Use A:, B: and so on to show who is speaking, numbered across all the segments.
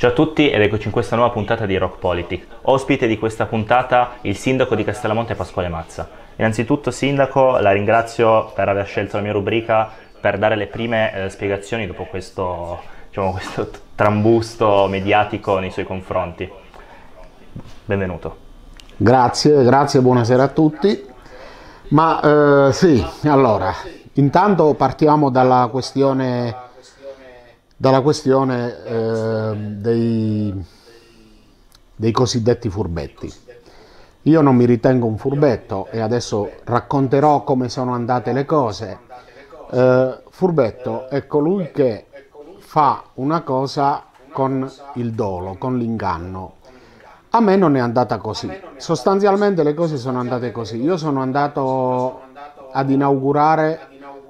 A: Ciao a tutti ed eccoci in questa nuova puntata di Rock Politic. Ospite di questa puntata il sindaco di Castellamonte Pasquale Mazza. Innanzitutto sindaco, la ringrazio per aver scelto la mia rubrica per dare le prime eh, spiegazioni dopo questo, diciamo, questo trambusto mediatico nei suoi confronti. Benvenuto.
B: Grazie, grazie, buonasera a tutti. Ma eh, sì, allora, intanto partiamo dalla questione dalla questione eh, dei, dei cosiddetti furbetti. Io non mi ritengo un furbetto e adesso racconterò come sono andate le cose. Eh, furbetto è colui che fa una cosa con il dolo, con l'inganno. A me non è andata così. Sostanzialmente le cose sono andate così. Io sono andato ad inaugurare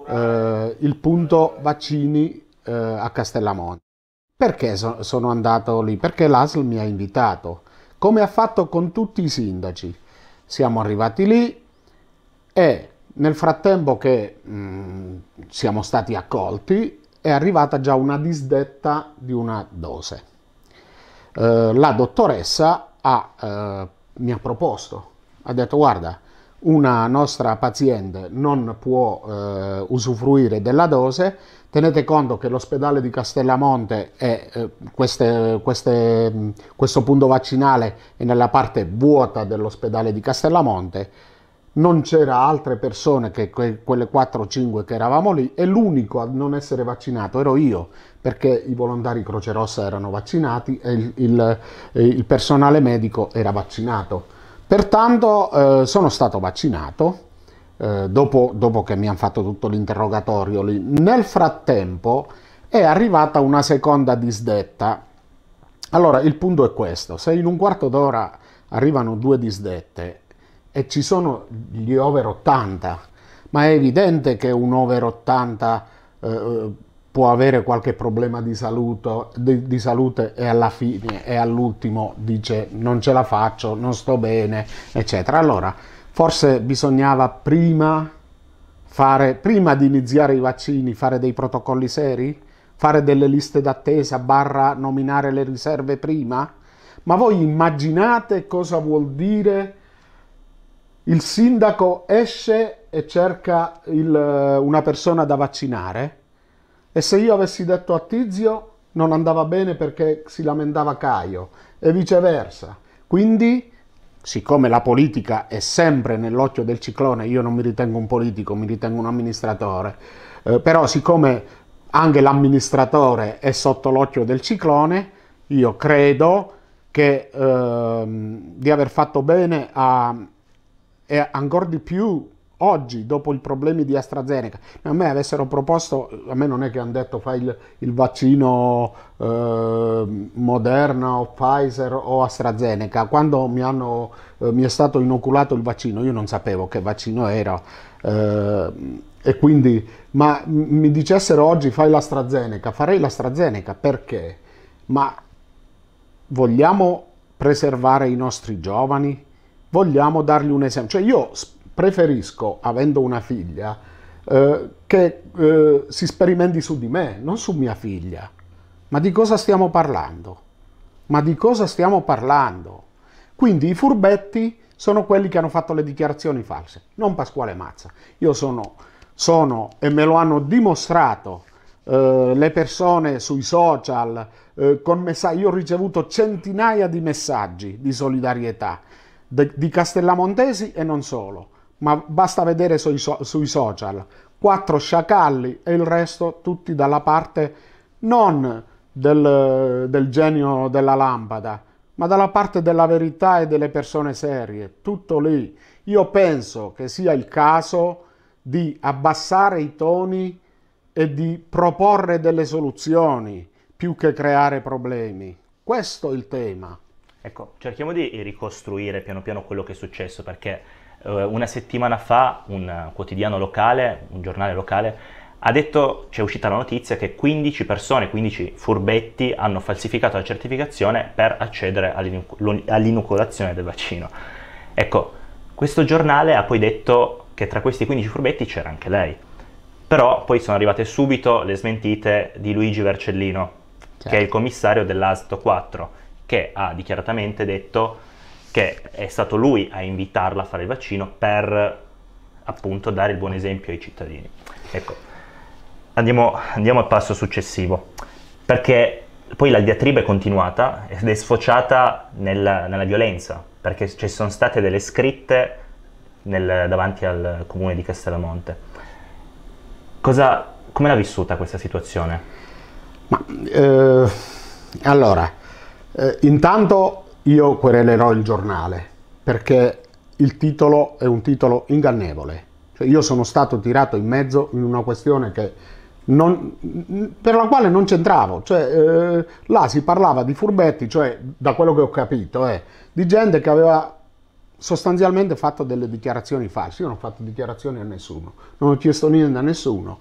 B: eh, il punto vaccini eh, a Castellamonte. Perché so- sono andato lì? Perché l'ASL mi ha invitato, come ha fatto con tutti i sindaci. Siamo arrivati lì e nel frattempo che mh, mm, siamo stati accolti è arrivata già una disdetta di una dose. Eh, la dottoressa ha, eh, mi ha proposto, ha detto guarda, una nostra paziente non può eh, usufruire della dose Tenete conto che l'ospedale di Castellamonte è, eh, queste, queste, questo punto vaccinale è nella parte vuota dell'ospedale di Castellamonte, non c'era altre persone che que quelle 4 o 5 che eravamo lì e l'unico a non essere vaccinato ero io perché i volontari Croce Rossa erano vaccinati e il, il, eh, il personale medico era vaccinato. Pertanto eh, sono stato vaccinato eh, dopo, dopo, che mi hanno fatto tutto l'interrogatorio lì. Nel frattempo è arrivata una seconda disdetta. Allora, il punto è questo. Se in un quarto d'ora arrivano due disdette e ci sono gli over 80, ma è evidente che un over 80 eh, eh, può avere qualche problema di, saluto, di, di salute e alla fine e all'ultimo dice non ce la faccio, non sto bene, eccetera. Allora, Forse bisognava prima fare, prima di iniziare i vaccini, fare dei protocolli seri, fare delle liste d'attesa, barra nominare le riserve prima. Ma voi immaginate cosa vuol dire il sindaco esce e cerca il, una persona da vaccinare e se io avessi detto a Tizio non andava bene perché si lamentava Caio e viceversa. Quindi siccome la politica è sempre nell'occhio del ciclone, io non mi ritengo un politico, mi ritengo un amministratore, eh, però siccome anche l'amministratore è sotto l'occhio del ciclone, io credo che eh, di aver fatto bene a, e ancora di più oggi, dopo i problemi di AstraZeneca, a me avessero proposto, a me non è che hanno detto fai il, il vaccino eh, Moderna o Pfizer o AstraZeneca, quando mi, hanno, eh, mi, è stato inoculato il vaccino io non sapevo che vaccino era. Eh, e quindi, ma mi dicessero oggi fai l'AstraZeneca, farei l'AstraZeneca perché? Ma vogliamo preservare i nostri giovani? Vogliamo dargli un esempio? Cioè io preferisco, avendo una figlia, eh, che eh, si sperimenti su di me, non su mia figlia. Ma di cosa stiamo parlando? Ma di cosa stiamo parlando? Quindi i furbetti sono quelli che hanno fatto le dichiarazioni false, non Pasquale Mazza. Io sono, sono e me lo hanno dimostrato eh, le persone sui social, eh, con messaggi. Io ho ricevuto centinaia di messaggi di solidarietà di Castellamontesi e non solo ma basta vedere sui, sui social. Quattro sciacalli e il resto tutti dalla parte non del, del genio della lampada, ma dalla parte della verità e delle persone serie. Tutto lì. Io penso che sia il caso di abbassare i toni e di proporre delle soluzioni più che creare problemi. Questo è il tema.
A: Ecco, cerchiamo di ricostruire piano piano quello che è successo perché eh, una settimana fa un quotidiano locale, un giornale locale, ha detto, c'è uscita la notizia che 15 persone, 15 furbetti hanno falsificato la certificazione per accedere all'inoculazione del vaccino. Ecco, questo giornale ha poi detto che tra questi 15 furbetti c'era anche lei. Però poi sono arrivate subito le smentite di Luigi Vercellino, certo. che è il commissario dell'ASTO 4, che ha dichiaratamente detto che è stato lui a invitarla a fare il vaccino per appunto dare il buon esempio ai cittadini. Ecco, andiamo, andiamo al passo successivo, perché poi la diatriba è continuata ed è sfociata nella, nella violenza, perché ci sono state delle scritte nel, davanti al comune di Castellamonte. Cosa, come l'ha vissuta questa situazione? Ma, eh, allora, eh, intanto io querelerò il giornale
B: perché il titolo è un titolo ingannevole. Cioè io sono stato tirato in mezzo in una questione che non, per la quale non c'entravo. Cioè, eh, là si parlava di furbetti, cioè, da quello che ho capito, eh, di gente che aveva sostanzialmente fatto delle dichiarazioni false. Io non ho fatto dichiarazioni a nessuno, non ho chiesto niente a nessuno.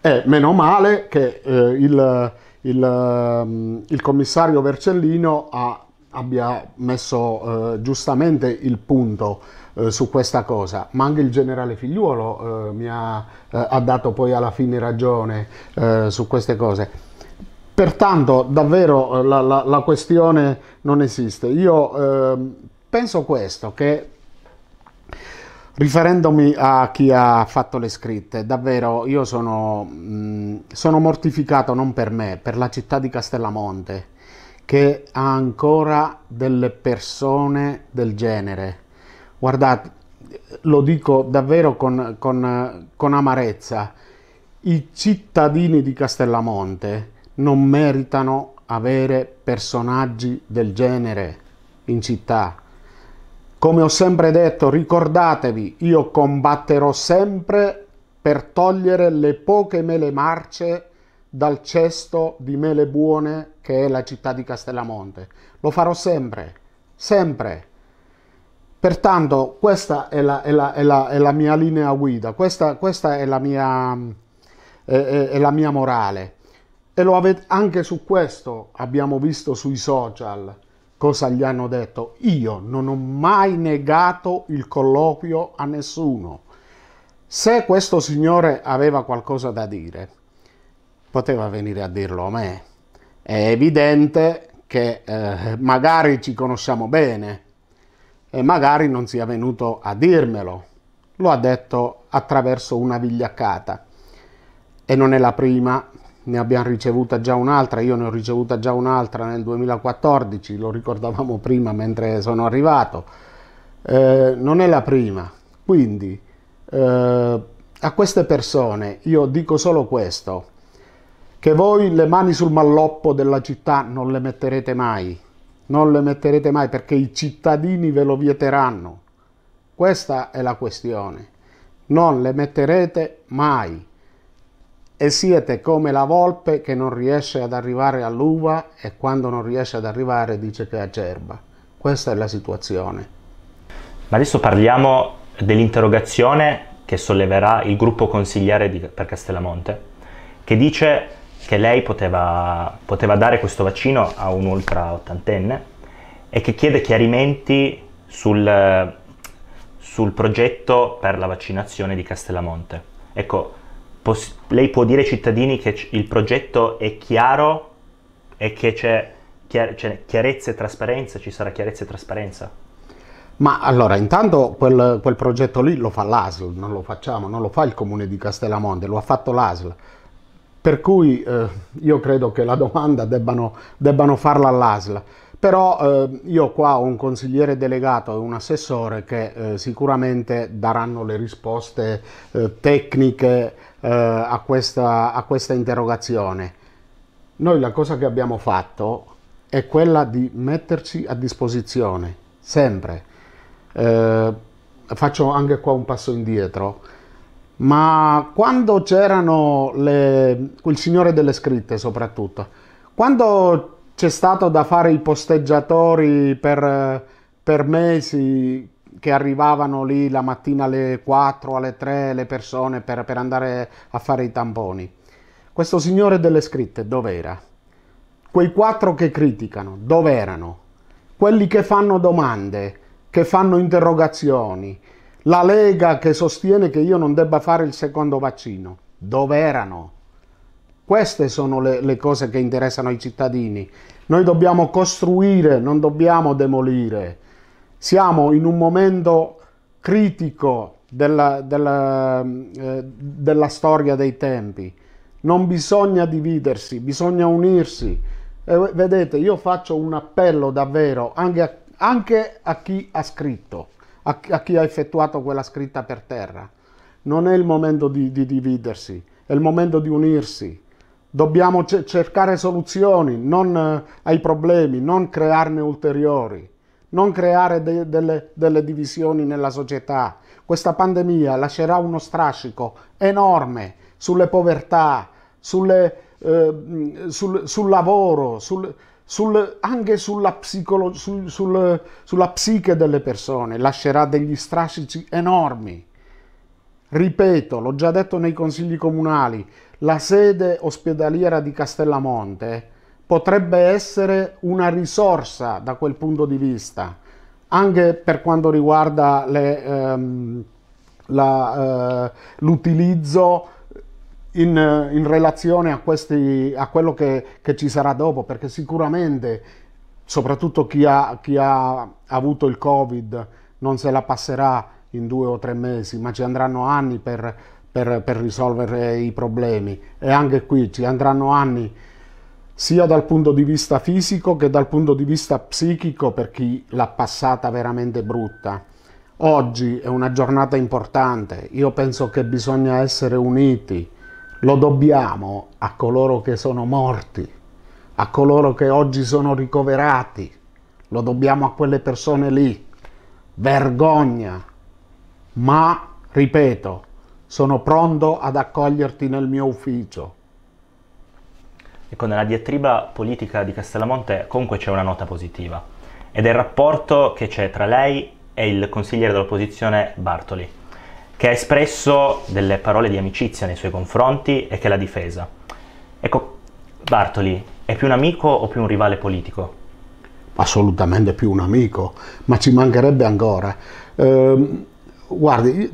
B: E meno male che eh, il, il, ehm, il commissario Vercellino ha abbia messo eh, giustamente il punto eh, su questa cosa, ma anche il generale figliuolo eh, mi ha, eh, ha, dato poi alla fine ragione eh, su queste cose. Pertanto davvero eh, la, la, la questione non esiste. Io ehm, penso questo, che riferendomi a chi ha fatto le scritte, davvero io sono, mh, mm, sono mortificato non per me, per la città di Castellamonte che ha ancora delle persone del genere. Guardate, lo dico davvero con, con, con amarezza, i cittadini di Castellamonte non meritano avere personaggi del genere in città. Come ho sempre detto, ricordatevi, io combatterò sempre per togliere le poche mele marce dal cesto di mele buone che è la città di Castellamonte. Lo farò sempre, sempre. Pertanto questa è la, è la, è la, è la mia linea guida, questa, questa è, la mia, è, la mia morale. E lo avete, anche su questo abbiamo visto sui social cosa gli hanno detto. Io non ho mai negato il colloquio a nessuno. Se questo signore aveva qualcosa da dire, poteva venire a dirlo a me è evidente che eh, magari ci conosciamo bene e magari non sia venuto a dirmelo. Lo ha detto attraverso una vigliaccata e non è la prima, ne abbiamo ricevuta già un'altra, io ne ho ricevuta già un'altra nel 2014, lo ricordavamo prima mentre sono arrivato, eh, non è la prima, quindi eh, a queste persone io dico solo questo, che voi le mani sul malloppo della città non le metterete mai, non le metterete mai perché i cittadini ve lo vieteranno. Questa è la questione. Non le metterete mai e siete come la volpe che non riesce ad arrivare all'uva e quando non riesce ad arrivare dice che è acerba. Questa è la situazione.
A: Ma adesso parliamo dell'interrogazione che solleverà il gruppo consigliere di, per Castellamonte, che dice che lei poteva, poteva dare questo vaccino a un ultra ottantenne e che chiede chiarimenti sul, sul progetto per la vaccinazione di Castellamonte. Ecco, pos- lei può dire ai cittadini che c- il progetto è chiaro e che c'è, chiar- c'è chiarezza e trasparenza, ci sarà chiarezza e trasparenza?
B: Ma allora, intanto quel, quel progetto lì lo fa l'ASL, non lo facciamo, non lo fa il comune di Castellamonte, lo ha fatto l'ASL. Per cui eh, io credo che la domanda debbano, debbano farla all'ASL. Però eh, io qua ho un consigliere delegato e un assessore che eh, sicuramente daranno le risposte eh, tecniche eh, a questa, a questa interrogazione. Noi la cosa che abbiamo fatto è quella di metterci a disposizione, sempre. Eh, faccio anche qua un passo indietro ma quando c'erano le... il signore delle scritte soprattutto, quando c'è stato da fare i posteggiatori per, per mesi che arrivavano lì la mattina alle 4, alle 3 le persone per, per andare a fare i tamponi, questo signore delle scritte dov'era? Quei quattro che criticano, dove erano? Quelli che fanno domande, che fanno interrogazioni, la Lega che sostiene che io non debba fare il secondo vaccino. Dove erano? Queste sono le, le cose che interessano ai cittadini. Noi dobbiamo costruire, non dobbiamo demolire. Siamo in un momento critico della, della, eh, della storia dei tempi. Non bisogna dividersi, bisogna unirsi. E vedete, io faccio un appello davvero anche a, anche a chi ha scritto a, a chi ha effettuato quella scritta per terra. Non è il momento di, di dividersi, è il momento di unirsi. Dobbiamo cercare soluzioni non, eh, ai problemi, non crearne ulteriori, non creare de delle, delle divisioni nella società. Questa pandemia lascerà uno strascico enorme sulle povertà, sulle, eh, sul, sul, lavoro, sul, sul, anche sulla, psicolo, sul, sul, sulla psiche delle persone, lascerà degli strascici enormi. Ripeto, l'ho già detto nei consigli comunali, la sede ospedaliera di Castellamonte potrebbe essere una risorsa da quel punto di vista, anche per quanto riguarda ehm, eh, l'utilizzo in, eh, in relazione a, questi, a quello che, che, ci sarà dopo, perché sicuramente, soprattutto chi ha, chi ha avuto il Covid, non se la passerà in due o tre mesi, ma ci andranno anni per, per, per, risolvere i problemi. E anche qui ci andranno anni sia dal punto di vista fisico che dal punto di vista psichico per chi l'ha passata veramente brutta. Oggi è una giornata importante, io penso che bisogna essere uniti, lo dobbiamo a coloro che sono morti, a coloro che oggi sono ricoverati, lo dobbiamo a quelle persone lì. Vergogna. Ma, ripeto, sono pronto ad accoglierti nel mio ufficio.
A: Ecco, nella diatriba politica di Castellamonte comunque c'è una nota positiva ed è il rapporto che c'è tra lei e il consigliere dell'opposizione Bartoli che ha espresso delle parole di amicizia nei suoi confronti e che l'ha difesa. Ecco, Bartoli è più un amico o più un rivale politico?
B: Assolutamente più un amico, ma ci mancherebbe ancora. Eh, guardi,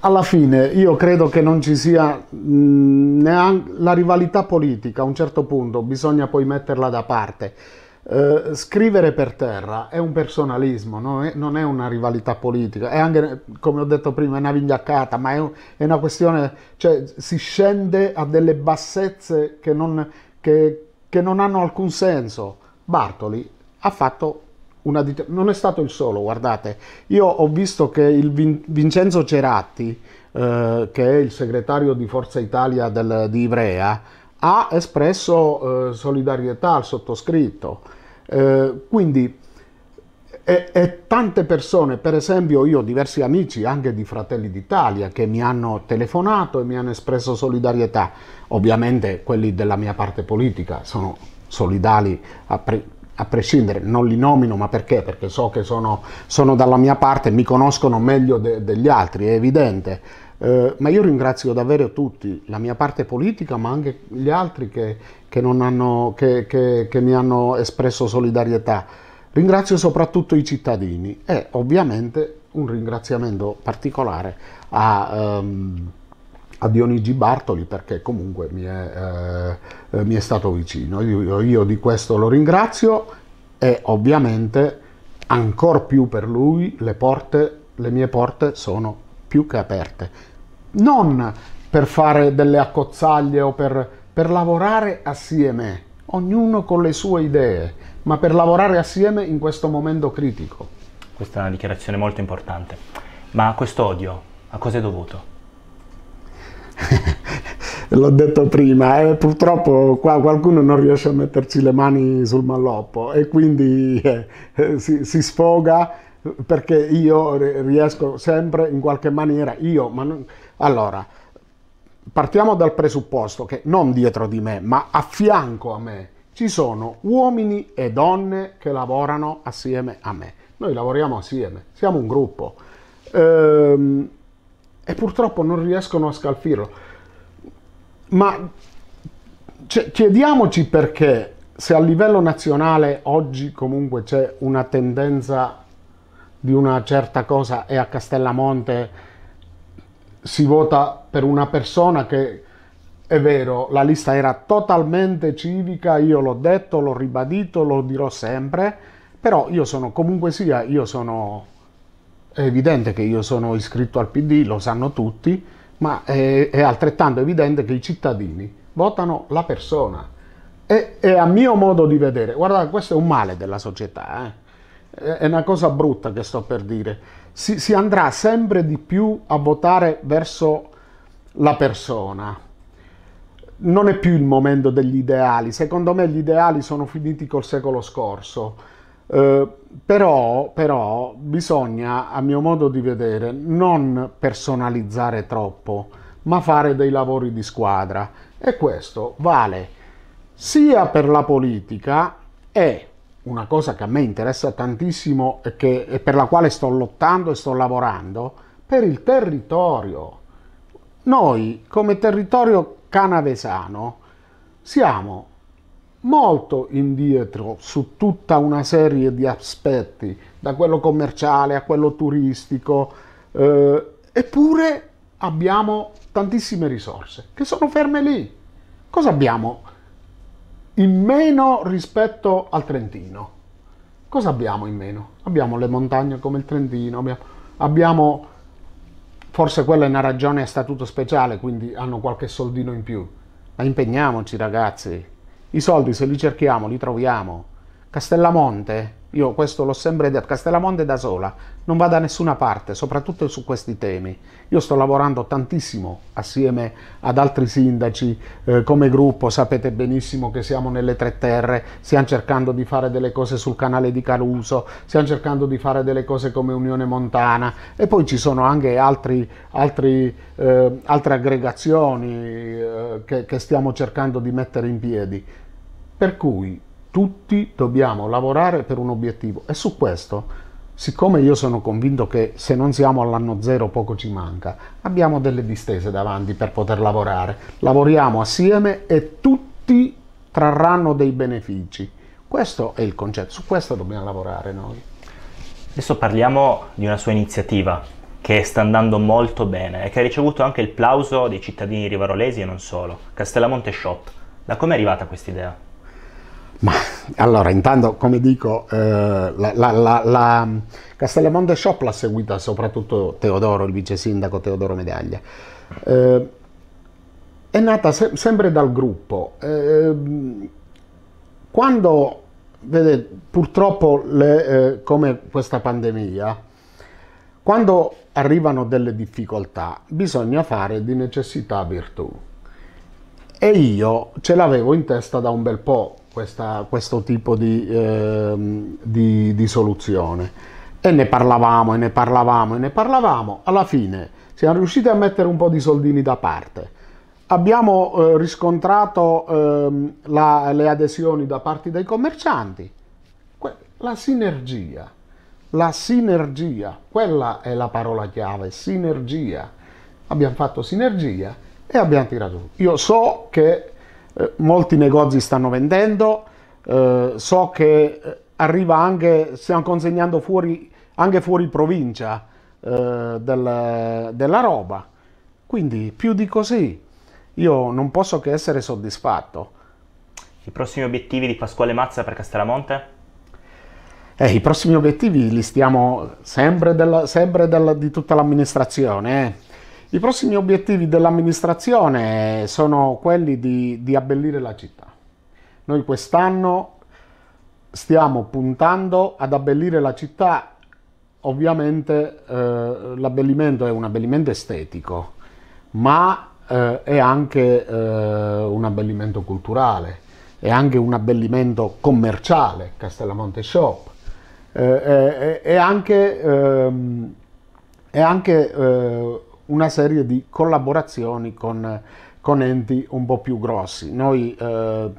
B: alla fine io credo che non ci sia mm, neanche la rivalità politica, a un certo punto bisogna poi metterla da parte eh, scrivere per terra è un personalismo, non è, non è, una rivalità politica, è anche, come ho detto prima, è una vigliaccata, ma è, un, è una questione, cioè si scende a delle bassezze che non, che, che non hanno alcun senso. Bartoli ha fatto una dit- non è stato il solo, guardate, io ho visto che il Vin- Vincenzo Ceratti, eh, che è il segretario di Forza Italia del, di Ivrea, ha espresso eh, solidarietà al sottoscritto. Eh, quindi, e, e, tante persone, per esempio io ho diversi amici anche di Fratelli d'Italia che mi hanno telefonato e mi hanno espresso solidarietà. Ovviamente quelli della mia parte politica sono solidali a, pre, a prescindere, non li nomino, ma perché? Perché so che sono, sono dalla mia parte, mi conoscono meglio de, degli altri, è evidente eh, ma io ringrazio davvero tutti, la mia parte politica, ma anche gli altri che, che, hanno, che, che mi hanno espresso solidarietà. Ringrazio soprattutto i cittadini e ovviamente un ringraziamento particolare a... Um, a Dionigi Bartoli perché comunque mi è, eh, mi è stato vicino. Io, io, di questo lo ringrazio e ovviamente ancor più per lui le, porte, le mie porte sono più che aperte non per fare delle accozzaglie o per, per lavorare assieme, ognuno con le sue idee, ma per lavorare assieme in questo momento critico.
A: Questa è una dichiarazione molto importante. Ma questo odio a cosa è dovuto?
B: l'ho detto prima, eh, purtroppo qua qualcuno non riesce a metterci le mani sul malloppo e quindi eh, eh si, si, sfoga perché io riesco sempre in qualche maniera, io, ma non, allora, partiamo dal presupposto che non dietro di me, ma a fianco a me, ci sono uomini e donne che lavorano assieme a me. Noi lavoriamo assieme, siamo un gruppo. Ehm, e purtroppo non riescono a scalfirlo. Ma cioè, chiediamoci perché se a livello nazionale oggi comunque c'è una tendenza di una certa cosa e a Castellamonte si vota per una persona che è vero, la lista era totalmente civica, io l'ho detto, l'ho ribadito, lo dirò sempre, però io sono comunque sia, io sono è evidente che io sono iscritto al PD, lo sanno tutti, ma è, è altrettanto evidente che i cittadini votano la persona. E, e, a mio modo di vedere, guarda, questo è un male della società, eh? è una cosa brutta che sto per dire si, si andrà sempre di più a votare verso la persona. Non è più il momento degli ideali, secondo me gli ideali sono finiti col secolo scorso. Eh, però, però bisogna, a mio modo di vedere, non personalizzare troppo, ma fare dei lavori di squadra. E questo vale sia per la politica e una cosa che a me interessa tantissimo e, che, e per la quale sto lottando e sto lavorando, per il territorio. Noi come territorio canavesano siamo molto indietro su tutta una serie di aspetti, da quello commerciale a quello turistico, eh, eppure abbiamo tantissime risorse che sono ferme lì. Cosa abbiamo in meno rispetto al Trentino. Cosa abbiamo in meno? Abbiamo le montagne come il Trentino, abbiamo, forse quella è una ragione a statuto speciale, quindi hanno qualche soldino in più. Ma impegniamoci ragazzi, i soldi se li cerchiamo li troviamo. Castellamonte io questo l'ho sempre detto, Castellamonte da sola, non va da nessuna parte, soprattutto su questi temi. Io sto lavorando tantissimo assieme ad altri sindaci eh, come gruppo, sapete benissimo che siamo nelle tre terre, stiamo cercando di fare delle cose sul canale di Caruso, stiamo cercando di fare delle cose come Unione Montana e poi ci sono anche altri, altri, eh, altre aggregazioni eh, che, che stiamo cercando di mettere in piedi. Per cui tutti dobbiamo lavorare per un obiettivo e su questo siccome io sono convinto che se non siamo all'anno zero poco ci manca, abbiamo delle distese davanti per poter lavorare, lavoriamo assieme e tutti trarranno dei benefici.
A: Questo è il concetto, su questo dobbiamo lavorare noi. Adesso parliamo di una sua iniziativa che sta andando molto bene e che ha ricevuto anche il plauso dei cittadini rivarolesi e non solo, Castellamonte Shop. Da come è arrivata questa idea?
B: Ma allora, intanto, come dico, eh, la, la, la, la mm, Castellamonte Shop l'ha seguita soprattutto Teodoro, il vice sindaco Teodoro Medaglia. Eh, è nata se sempre dal gruppo. Eh, quando, vede, purtroppo, le, eh, come questa pandemia, quando arrivano delle difficoltà, bisogna fare di necessità virtù. E io ce l'avevo in testa da un bel po' questa, questo tipo di, eh, di, di soluzione. E ne parlavamo e ne parlavamo e ne parlavamo, alla fine siamo riusciti a mettere un po' di soldini da parte. Abbiamo eh, riscontrato eh, la, le adesioni da parte dei commercianti. Que la sinergia, la sinergia, quella è la parola chiave, sinergia. Abbiamo fatto sinergia e abbiamo tirato su. Io so che eh, molti negozi stanno vendendo, eh, so che eh, arriva anche, stiamo consegnando fuori, anche fuori provincia eh, della, della roba, quindi più di così io non posso che essere soddisfatto.
A: I prossimi obiettivi di Pasquale Mazza per Castellamonte?
B: Eh, I prossimi obiettivi li stiamo sempre, della, sempre della, di tutta l'amministrazione. Eh. I prossimi obiettivi dell'amministrazione sono quelli di, di abbellire la città. Noi quest'anno stiamo puntando ad abbellire la città, ovviamente eh, l'abbellimento è un abbellimento estetico, ma eh, è anche eh, un abbellimento culturale, è anche un abbellimento commerciale, Castellamonte Shop, eh, è, è, anche, ehm, è anche eh, una serie di collaborazioni con, con enti un po' più grossi. Noi eh,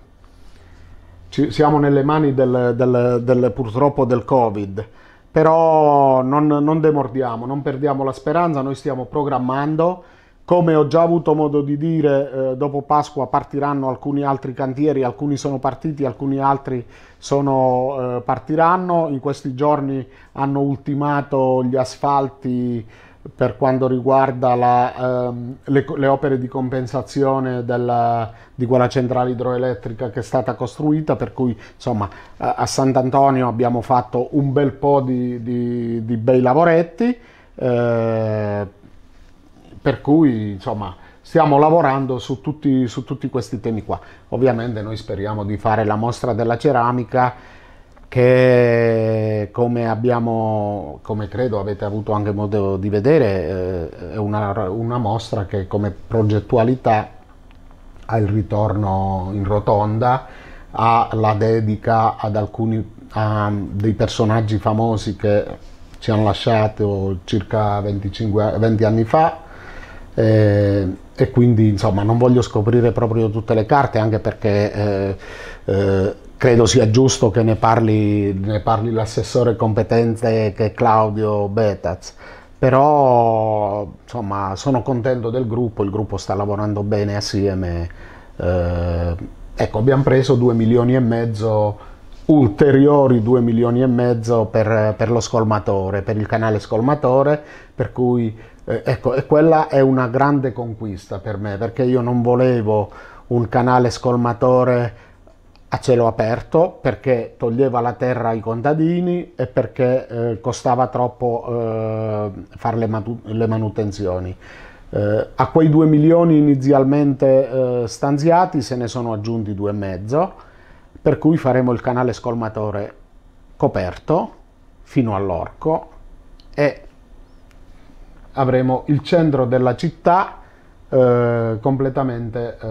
B: ci, siamo nelle mani del, del, del, purtroppo del Covid, però non, non demordiamo, non perdiamo la speranza, noi stiamo programmando. Come ho già avuto modo di dire, eh, dopo Pasqua partiranno alcuni altri cantieri, alcuni sono partiti, alcuni altri sono, eh, partiranno. In questi giorni hanno ultimato gli asfalti per quanto riguarda la, ehm, le, le, opere di compensazione della, di quella centrale idroelettrica che è stata costruita, per cui insomma a, a Sant'Antonio abbiamo fatto un bel po' di, di, di bei lavoretti, eh, per cui insomma stiamo lavorando su tutti, su tutti questi temi qua. Ovviamente noi speriamo di fare la mostra della ceramica che come abbiamo, come credo avete avuto anche modo di vedere, eh, è una, una, mostra che come progettualità ha il ritorno in rotonda, ha la dedica ad alcuni a dei personaggi famosi che ci hanno lasciato circa 25, 20 anni fa. Eh, e quindi insomma non voglio scoprire proprio tutte le carte anche perché eh, eh credo sia giusto che ne parli, ne parli l'assessore competente che è Claudio Betaz però insomma sono contento del gruppo, il gruppo sta lavorando bene assieme. Eh, ecco, abbiamo preso 2 milioni e mezzo, ulteriori 2 milioni e mezzo per, per lo scolmatore, per il canale scolmatore, per cui eh, ecco, e quella è una grande conquista per me, perché io non volevo un canale scolmatore a cielo aperto perché toglieva la terra ai contadini e perché eh, costava troppo eh, fare le, le manutenzioni. Eh, a quei 2 milioni inizialmente eh, stanziati se ne sono aggiunti e mezzo, per cui faremo il canale scolmatore coperto fino all'orco e avremo il centro della città eh, completamente eh,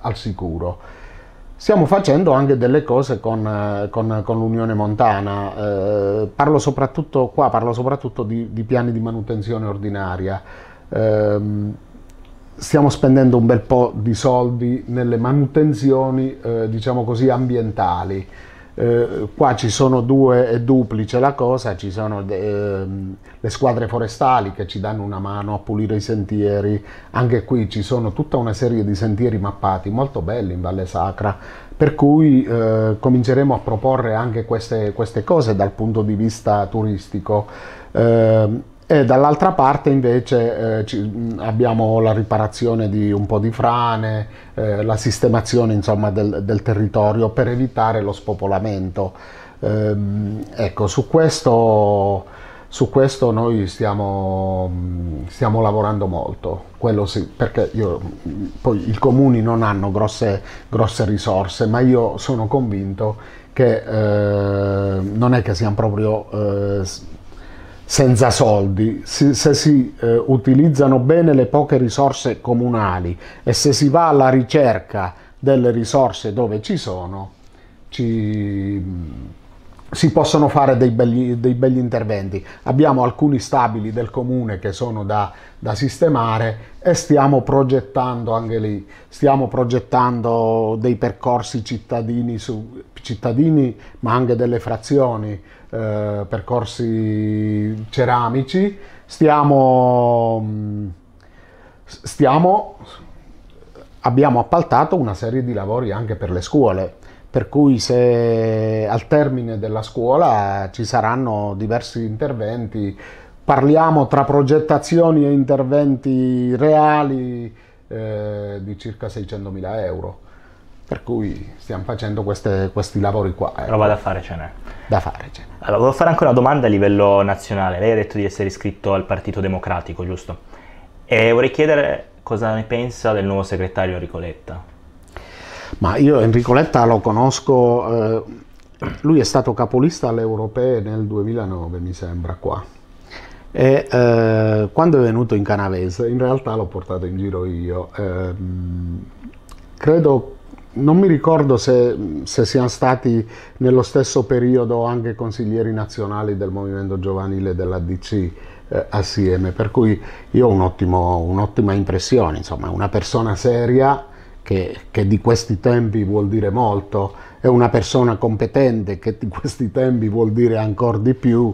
B: al sicuro. Stiamo facendo anche delle cose con, eh, con, con l'Unione Montana, eh, parlo soprattutto qua, parlo soprattutto di, di piani di manutenzione ordinaria. Eh, stiamo spendendo un bel po' di soldi nelle manutenzioni, eh, diciamo così, ambientali eh, qua ci sono due, è duplice la cosa, ci sono de, ehm, le squadre forestali che ci danno una mano a pulire i sentieri, anche qui ci sono tutta una serie di sentieri mappati molto belli in Valle Sacra, per cui eh, cominceremo a proporre anche queste, queste, cose dal punto di vista turistico. Eh, e dall'altra parte invece eh, abbiamo la riparazione di un po' di frane, eh, la sistemazione insomma, del, del, territorio per evitare lo spopolamento. Eh, ecco, su questo, su questo noi stiamo, mm, stiamo lavorando molto, sì, perché io, mm, poi i comuni non hanno grosse, grosse risorse, ma io sono convinto che eh, non è che siamo proprio eh, senza soldi, se si eh, utilizzano bene le poche risorse comunali e se si va alla ricerca delle risorse dove ci sono, ci, si possono fare dei belli, dei belli, interventi. Abbiamo alcuni stabili del comune che sono da, da sistemare e stiamo progettando anche lì, stiamo progettando dei percorsi cittadini, su, cittadini ma anche delle frazioni eh, percorsi ceramici, stiamo, mm, stiamo, abbiamo appaltato una serie di lavori anche per le scuole, per cui se al termine della scuola ci saranno diversi interventi, parliamo tra progettazioni e interventi reali eh, di circa 600.000 euro per cui stiamo facendo queste,
A: questi lavori qua. Ecco. Roba da fare ce n'è. Da fare ce n'è. Allora, volevo fare anche una domanda a livello nazionale. Lei ha detto di essere iscritto al Partito Democratico, giusto? E vorrei chiedere cosa ne pensa del nuovo segretario Enrico Letta.
B: Ma io Enrico Letta lo conosco, eh, lui è stato capolista alle europee nel 2009, mi sembra, qua. E, eh, quando è venuto in Canavese, in realtà l'ho portato in giro io. Eh, credo non mi ricordo se, se, siano stati nello stesso periodo anche consiglieri nazionali del movimento giovanile dell'ADC eh, assieme, per cui io ho un'ottima impressione, insomma una persona seria che, che, di questi tempi vuol dire molto, è una persona competente che di questi tempi vuol dire ancora di più,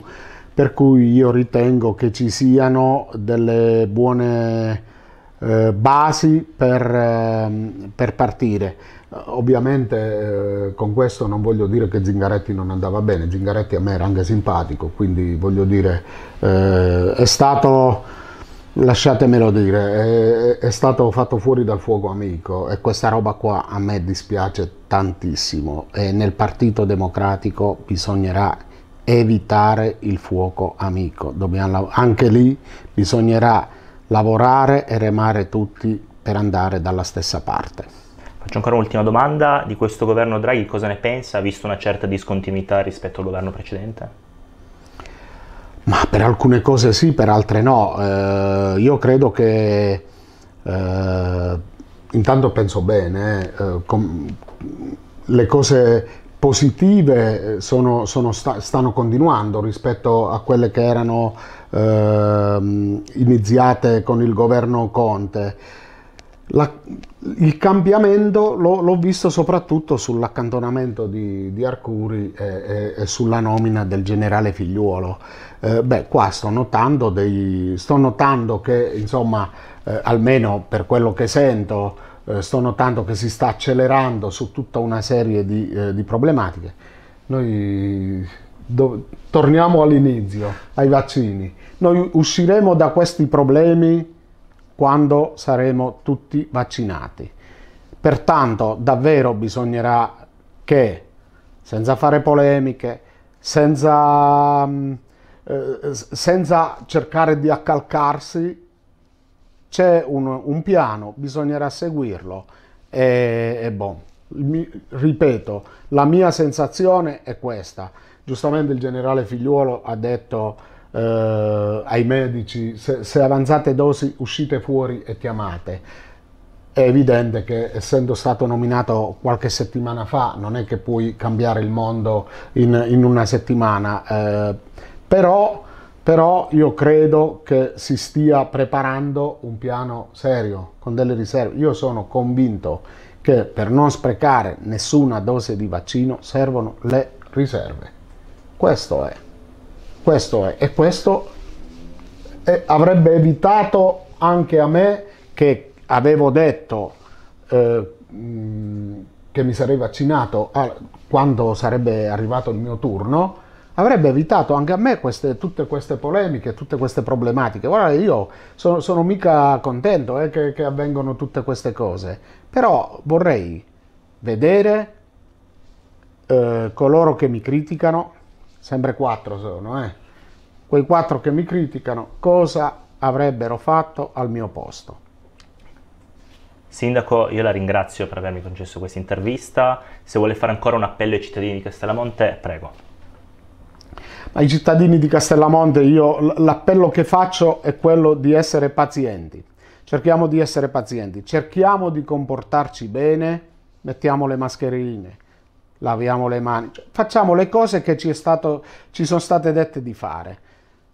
B: per cui io ritengo che ci siano delle buone eh, basi per, ehm, per partire. Ovviamente eh, con questo non voglio dire che Zingaretti non andava bene, Zingaretti a me era anche simpatico, quindi voglio dire eh, è stato, lasciatemelo dire, è, è, stato fatto fuori dal fuoco amico e questa roba qua a me dispiace tantissimo e nel Partito Democratico bisognerà evitare il fuoco amico, Dobbiamo, anche lì bisognerà lavorare e remare tutti
A: per andare dalla
B: stessa parte.
A: Faccio ancora un'ultima domanda, di questo governo Draghi cosa ne pensa, ha visto una certa discontinuità rispetto al governo precedente?
B: Ma per alcune cose sì, per altre no. Eh, io credo che eh, intanto penso bene, eh, com- le cose positive sono, sono sta, stanno continuando rispetto a quelle che erano eh, iniziate con il governo Conte. La, il cambiamento l'ho visto soprattutto sull'accantonamento di, di, Arcuri e, e, e, sulla nomina del generale Figliuolo. Eh, beh, qua sto notando, dei, sto notando che, insomma, eh, almeno per quello che sento, eh, sto notando che si sta accelerando su tutta una serie di, eh, di problematiche. Noi do, torniamo all'inizio, ai vaccini. Noi usciremo da questi problemi quando saremo tutti vaccinati. Pertanto davvero bisognerà che, senza fare polemiche, senza, mm, eh, senza cercare di accalcarsi c'è un, un, piano, bisognerà seguirlo e, e boh, mi, ripeto, la mia sensazione è questa. Giustamente il generale Figliuolo ha detto eh, ai medici se, se avanzate dosi uscite fuori e chiamate è evidente che essendo stato nominato qualche settimana fa non è che puoi cambiare il mondo in, in una settimana eh, però però io credo che si stia preparando un piano serio con delle riserve. Io sono convinto che per non sprecare nessuna dose di vaccino servono le riserve. Questo è. Questo è e questo è, eh, avrebbe evitato anche a me che avevo detto eh, che mi sarei vaccinato ah, quando sarebbe arrivato il mio turno avrebbe evitato anche a me queste, tutte queste polemiche, tutte queste problematiche. Ora io sono, sono mica contento eh, che, che avvengano tutte queste cose, però vorrei vedere eh, coloro che mi criticano, sempre quattro sono, eh, quei quattro che mi criticano, cosa avrebbero fatto al mio posto.
A: Sindaco, io la ringrazio per avermi concesso questa intervista. Se vuole fare ancora un appello ai cittadini di Castellamonte, prego
B: ai cittadini di Castellamonte io l'appello che faccio è quello di essere pazienti. Cerchiamo di essere pazienti, cerchiamo di comportarci bene, mettiamo le mascherine, laviamo le mani, cioè, facciamo le cose che ci, stato, ci sono state dette di fare,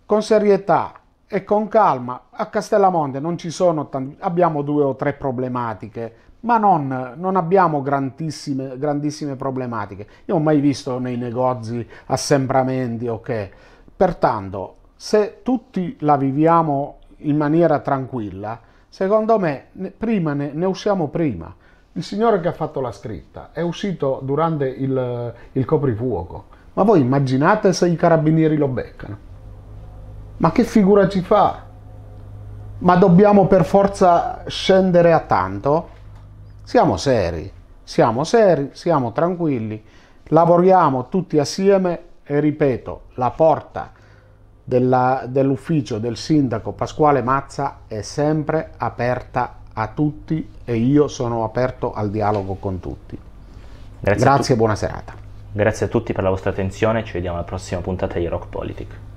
B: con serietà e con calma. A Castellamonte non ci sono tanti, abbiamo due o tre problematiche ma non, non abbiamo grandissime, grandissime, problematiche. Io ho mai visto nei negozi assembramenti o okay. che. Pertanto, se tutti la viviamo in maniera tranquilla, secondo me prima ne, ne usiamo prima. Il signore che ha fatto la scritta è uscito durante il, il coprifuoco, ma voi immaginate se i carabinieri lo beccano? Ma che figura ci fa? Ma dobbiamo per forza scendere a tanto? Siamo seri, siamo seri, siamo tranquilli, lavoriamo tutti assieme e ripeto, la porta dell'ufficio del sindaco Pasquale Mazza è sempre aperta a tutti e io sono aperto al dialogo con tutti. Grazie, Grazie e buona serata.
A: Grazie a tutti per la vostra attenzione, ci vediamo alla prossima puntata di Rock Politic.